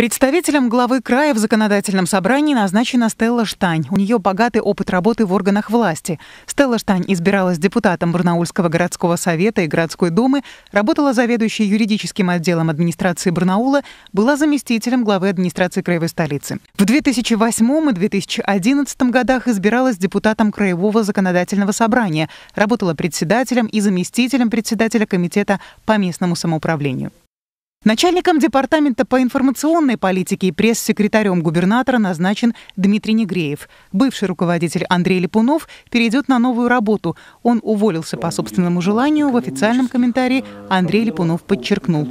Представителем главы края в законодательном собрании назначена Стелла Штань. У нее богатый опыт работы в органах власти. Стелла Штань избиралась депутатом Барнаульского городского совета и городской думы, работала заведующей юридическим отделом администрации Барнаула, была заместителем главы администрации краевой столицы. В 2008 и 2011 годах избиралась депутатом Краевого законодательного собрания, работала председателем и заместителем председателя комитета по местному самоуправлению. Начальником Департамента по информационной политике и пресс-секретарем губернатора назначен Дмитрий Негреев. Бывший руководитель Андрей Липунов перейдет на новую работу. Он уволился по собственному желанию. В официальном комментарии Андрей Липунов подчеркнул.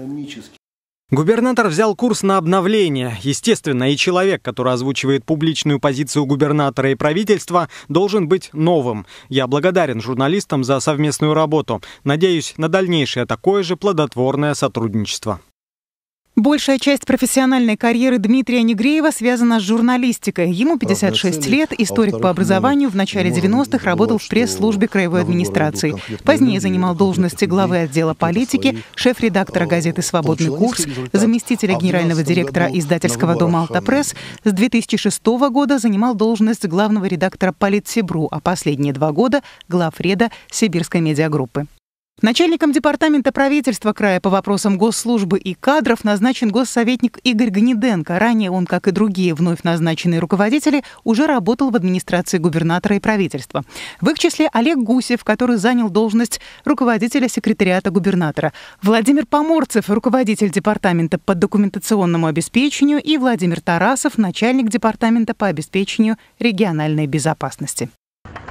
Губернатор взял курс на обновление. Естественно, и человек, который озвучивает публичную позицию губернатора и правительства, должен быть новым. Я благодарен журналистам за совместную работу. Надеюсь на дальнейшее такое же плодотворное сотрудничество. Большая часть профессиональной карьеры Дмитрия Негреева связана с журналистикой. Ему 56 лет, историк по образованию, в начале 90-х работал в пресс-службе краевой администрации. Позднее занимал должности главы отдела политики, шеф-редактора а, газеты «Свободный курс», заместителя генерального директора издательского дома «Алтапресс». С 2006 года занимал должность главного редактора «Политсибру», а последние два года — главреда Сибирской медиагруппы. Начальником департамента правительства края по вопросам госслужбы и кадров назначен госсоветник Игорь Гнеденко. Ранее он, как и другие вновь назначенные руководители, уже работал в администрации губернатора и правительства. В их числе Олег Гусев, который занял должность руководителя секретариата губернатора, Владимир Поморцев, руководитель департамента по документационному обеспечению, и Владимир Тарасов, начальник департамента по обеспечению региональной безопасности.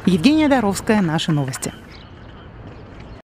Евгения Доровская, наши новости.